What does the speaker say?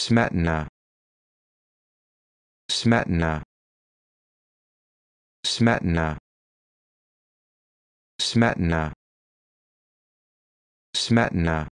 Smetana Smetana Smetana Smetana Smetana